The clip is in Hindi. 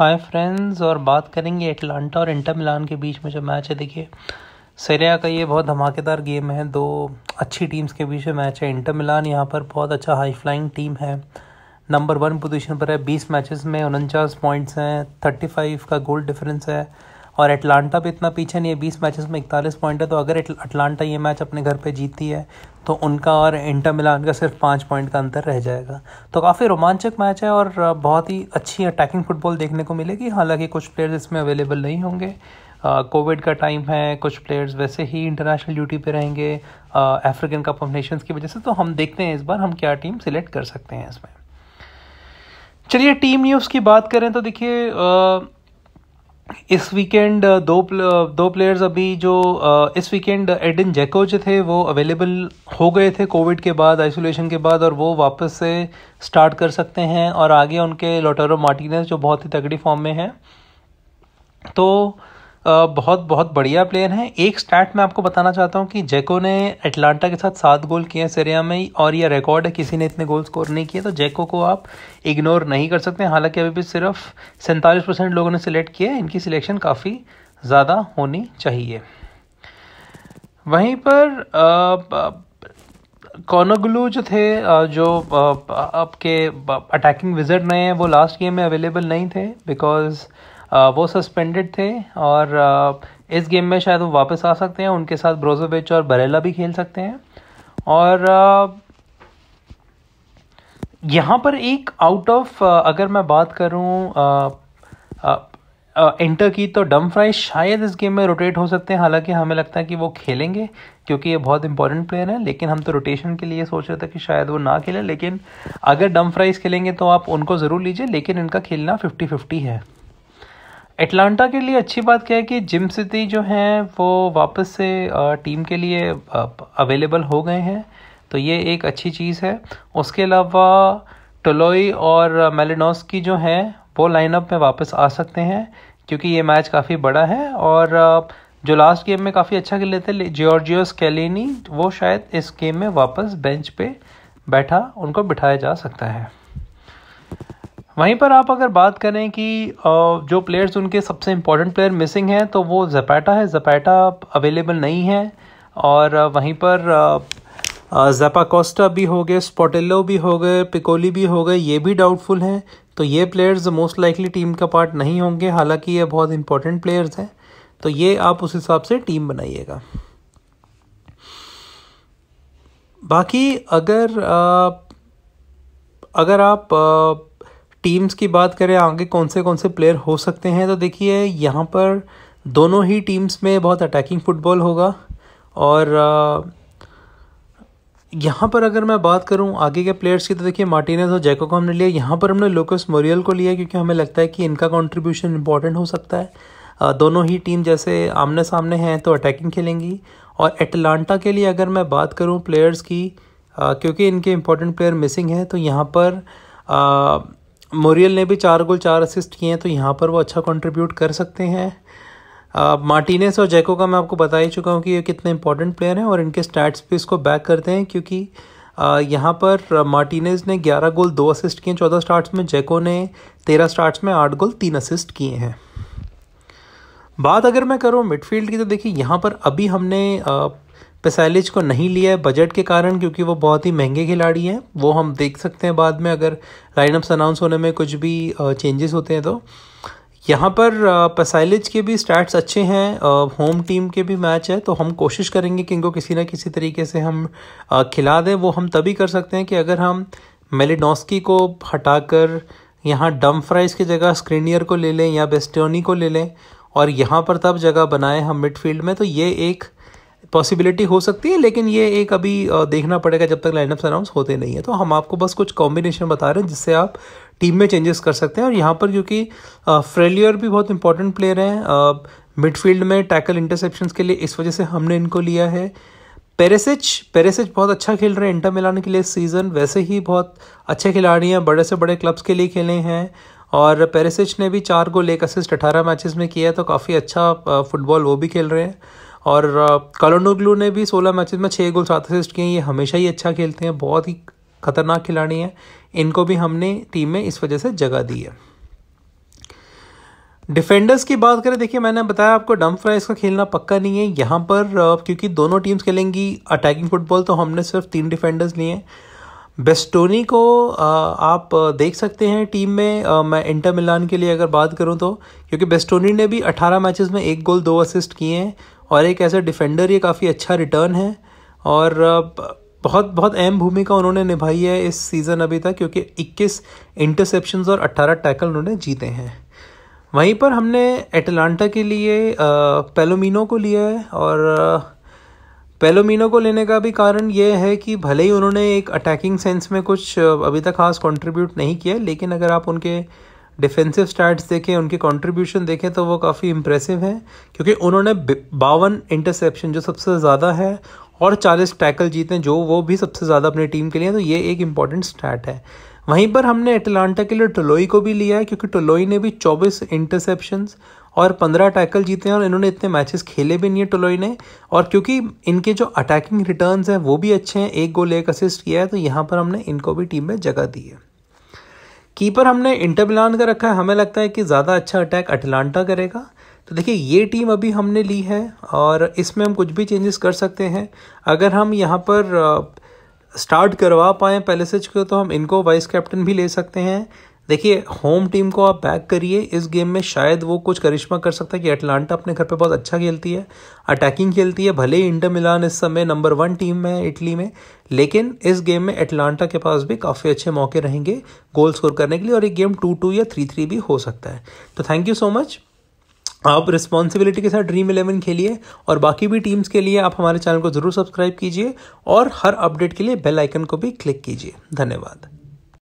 हाय फ्रेंड्स और बात करेंगे एटलांटा और इंटर मिलान के बीच में जो मैच है देखिए सरिया का ये बहुत धमाकेदार गेम है दो अच्छी टीम्स के बीच में मैच है इंटर मिलान यहाँ पर बहुत अच्छा हाई फ्लाइंग टीम है नंबर वन पोजीशन पर है बीस मैचेस में उनचास पॉइंट्स हैं थर्टी फाइव का गोल्ड डिफरेंस है और एटलांटा भी इतना पीछे नहीं है बीस मैचेस में इकतालीस पॉइंट है तो अगर अटलांटा ये मैच अपने घर पे जीतती है तो उनका और इंटर मिलान का सिर्फ पाँच पॉइंट का अंतर रह जाएगा तो काफ़ी रोमांचक मैच है और बहुत ही अच्छी अटैकिंग फुटबॉल देखने को मिलेगी हालांकि कुछ प्लेयर्स इसमें अवेलेबल नहीं होंगे कोविड का टाइम है कुछ प्लेयर्स वैसे ही इंटरनेशनल ड्यूटी पे रहेंगे अफ्रीकन कप ऑफ नेशंस की वजह से तो हम देखते हैं इस बार हम क्या टीम सिलेक्ट कर सकते हैं इसमें चलिए टीम न्यूज़ की बात करें तो देखिए इस वीकेंड uh, दो प्ल, uh, दो प्लेयर्स अभी जो uh, इस वीकेंड एडिन जैको जो थे वो अवेलेबल हो गए थे कोविड के बाद आइसोलेशन के बाद और वो वापस से स्टार्ट कर सकते हैं और आगे उनके लोटारो मार्टिनेस जो बहुत ही तगड़ी फॉर्म में हैं तो बहुत बहुत बढ़िया प्लेयर हैं एक स्टैट मैं आपको बताना चाहता हूँ कि जैको ने एटलांटा के साथ सात गोल किए हैं सीरिया में और यह रिकॉर्ड है किसी ने इतने गोल स्कोर नहीं किए तो जैको को आप इग्नोर नहीं कर सकते हालांकि अभी भी सिर्फ सैंतालीस परसेंट लोगों ने सिलेक्ट किया है इनकी सिलेक्शन काफ़ी ज़्यादा होनी चाहिए वहीं पर कॉनोगलू जो थे जो आपके अटैकिंग विजट नए हैं वो लास्ट गेम में अवेलेबल नहीं थे बिकॉज़ वो सस्पेंडेड थे और इस गेम में शायद वो वापस आ सकते हैं उनके साथ ब्रोजोविच और बरेला भी खेल सकते हैं और यहाँ पर एक आउट ऑफ अगर मैं बात करूँ इंटर की तो डम फ्राई शायद इस गेम में रोटेट हो सकते हैं हालांकि हमें लगता है कि वो खेलेंगे क्योंकि ये बहुत इंपॉर्टेंट प्लेयर है लेकिन हम तो रोटेशन के लिए सोच रहे थे कि शायद वो ना खेलें लेकिन अगर डम फ्राइज खेलेंगे तो आप उनको ज़रूर लीजिए लेकिन इनका खेलना फिफ्टी फिफ्टी है एटलांटा के लिए अच्छी बात क्या है कि जिम सिटी जो हैं वो वापस से टीम के लिए अवेलेबल हो गए हैं तो ये एक अच्छी चीज़ है उसके अलावा टोलोई और मेलिनोस की जो हैं वो लाइनअप में वापस आ सकते हैं क्योंकि ये मैच काफ़ी बड़ा है और जो लास्ट गेम में काफ़ी अच्छा खेले थे जॉर्जियोस कैलिनी वो शायद इस गेम में वापस बेंच पे बैठा उनको बिठाया जा सकता है वहीं पर आप अगर बात करें कि जो प्लेयर्स उनके सबसे इम्पोर्टेंट प्लेयर मिसिंग हैं तो वो जपैटा है जपैटा अवेलेबल नहीं है और वहीं पर जपा कोस्टा भी हो गए स्पोटेलो भी हो गए पिकोली भी हो गए ये भी डाउटफुल हैं तो ये प्लेयर्स मोस्ट लाइकली टीम का पार्ट नहीं होंगे हालांकि ये बहुत इंपॉर्टेंट प्लेयर्स हैं तो ये आप उस हिसाब से टीम बनाइएगा बाकी अगर आ, अगर आप आ, टीम्स की बात करें आगे कौन से कौन से प्लेयर हो सकते हैं तो देखिए यहाँ पर दोनों ही टीम्स में बहुत अटैकिंग फुटबॉल होगा और यहाँ पर अगर मैं बात करूँ आगे के प्लेयर्स की तो देखिए मार्टिनेज और जैको को हमने लिया यहाँ पर हमने लोकस मोरियल को लिया क्योंकि हमें लगता है कि इनका कंट्रीब्यूशन इंपॉर्टेंट हो सकता है दोनों ही टीम जैसे आमने सामने हैं तो अटैकिंग खेलेंगी और एटलांटा के लिए अगर मैं बात करूँ प्लेयर्स की क्योंकि इनके इम्पॉर्टेंट प्लेयर मिसिंग हैं तो यहाँ पर मोरियल ने भी चार गोल चार असिस्ट किए हैं तो यहाँ पर वो अच्छा कंट्रीब्यूट कर सकते हैं मार्टिनेस और जैको का मैं आपको बता ही चुका हूँ कि ये कितने इंपॉर्टेंट प्लेयर हैं और इनके स्टैट्स भी इसको बैक करते हैं क्योंकि यहाँ पर मार्टिनेस ने 11 गोल दो असिस्ट किए चौदह स्टार्ट्स में जैको ने 13 स्टार्ट्स में आठ गोल तीन असिस्ट किए हैं बात अगर मैं करूँ मिडफील्ड की तो देखिए यहाँ पर अभी हमने पेसैलिज को नहीं लिया है बजट के कारण क्योंकि वो बहुत ही महंगे खिलाड़ी हैं वो हम देख सकते हैं बाद में अगर लाइनअप्स अनाउंस होने में कुछ भी चेंजेस होते हैं तो यहाँ पर पेसैलिज के भी स्टैट्स अच्छे हैं होम टीम के भी मैच है तो हम कोशिश करेंगे कि इनको किसी ना किसी तरीके से हम खिला दें वो हम तभी कर सकते हैं कि अगर हम मेलिडोस्की को हटाकर यहाँ डम फ्राइज की जगह स्क्रीनियर को ले लें या बेस्टोनी को ले लें और यहाँ पर तब जगह बनाएं हम मिडफील्ड में तो ये एक पॉसिबिलिटी हो सकती है लेकिन ये एक अभी देखना पड़ेगा जब तक लाइनअप्स अनाउंस होते नहीं है तो हम आपको बस कुछ कॉम्बिनेशन बता रहे हैं जिससे आप टीम में चेंजेस कर सकते हैं और यहाँ पर क्योंकि फ्रेलियर भी बहुत इंपॉर्टेंट प्लेयर हैं मिडफील्ड में टैकल इंटरसेप्शन के लिए इस वजह से हमने इनको लिया है पेरेसिच पेरेसिच बहुत अच्छा खेल रहे हैं इंटर मिलान के लिए सीज़न वैसे ही बहुत अच्छे खिलाड़ी हैं बड़े से बड़े क्लब्स के लिए खेले हैं और पेरेसिच ने भी चार गोल एक असिस्ट अठारह मैचेस में किया है तो काफ़ी अच्छा फुटबॉल वो भी खेल रहे हैं और कलोनोग्लू ने भी सोलह मैचेज में छः गोल सात असिस्ट किए हैं ये हमेशा ही अच्छा खेलते हैं बहुत ही खतरनाक खिलाड़ी हैं इनको भी हमने टीम में इस वजह से जगह दी है डिफेंडर्स की बात करें देखिए मैंने बताया आपको डम फ्राइज का खेलना पक्का नहीं है यहाँ पर क्योंकि दोनों टीम्स खेलेंगी अटैकिंग फुटबॉल तो हमने सिर्फ तीन डिफेंडर्स लिए हैं बेस्टोनी को आप देख सकते हैं टीम में मैं इंटर मिलान के लिए अगर बात करूं तो क्योंकि बेस्टोनी ने भी 18 मैचेस में एक गोल दो असिस्ट किए हैं और एक एज ए डिफेंडर ये काफ़ी अच्छा रिटर्न है और बहुत बहुत अहम भूमिका उन्होंने निभाई है इस सीज़न अभी तक क्योंकि 21 इंटरसेप्शंस और 18 टैकल उन्होंने जीते हैं वहीं पर हमने एटलांटा के लिए पेलोमिनो को लिया है और पेलोमिनो को लेने का भी कारण ये है कि भले ही उन्होंने एक अटैकिंग सेंस में कुछ अभी तक खास कंट्रीब्यूट नहीं किया लेकिन अगर आप उनके डिफेंसिव स्टार्ट देखें उनके कंट्रीब्यूशन देखें तो वो काफ़ी इम्प्रेसिव हैं क्योंकि उन्होंने बावन इंटरसेप्शन जो सबसे ज़्यादा है और 40 टैकल जीते जो वो भी सबसे ज़्यादा अपनी टीम के लिए तो ये एक इम्पॉर्टेंट स्टार्ट है वहीं पर हमने एटलांटा के लिए टोलोई को भी लिया है क्योंकि टोलोई ने भी चौबीस इंटरसेप्शन और पंद्रह टैकल जीते हैं और इन्होंने इतने मैचेस खेले भी नहीं है टोलोई ने और क्योंकि इनके जो अटैकिंग रिटर्न्स हैं वो भी अच्छे हैं एक गोल एक असिस्ट किया है तो यहाँ पर हमने इनको भी टीम में जगह दी है कीपर हमने इंटर मिलान का रखा है हमें लगता है कि ज़्यादा अच्छा अटैक अटलांटा करेगा तो देखिए ये टीम अभी हमने ली है और इसमें हम कुछ भी चेंजेस कर सकते हैं अगर हम यहाँ पर स्टार्ट करवा पाएँ पैलेसिज को तो हम इनको वाइस कैप्टन भी ले सकते हैं देखिए होम टीम को आप बैक करिए इस गेम में शायद वो कुछ करिश्मा कर सकता है कि अटलांटा अपने घर पे बहुत अच्छा खेलती है अटैकिंग खेलती है भले ही इंटर मिलान इस समय नंबर वन टीम है इटली में लेकिन इस गेम में अटलांटा के पास भी काफ़ी अच्छे मौके रहेंगे गोल स्कोर करने के लिए और ये गेम टू टू या थ्री थ्री भी हो सकता है तो थैंक यू सो मच आप रिस्पॉन्सिबिलिटी के साथ ड्रीम इलेवन खेलिए और बाकी भी टीम्स के लिए आप हमारे चैनल को ज़रूर सब्सक्राइब कीजिए और हर अपडेट के लिए बेल आइकन को भी क्लिक कीजिए धन्यवाद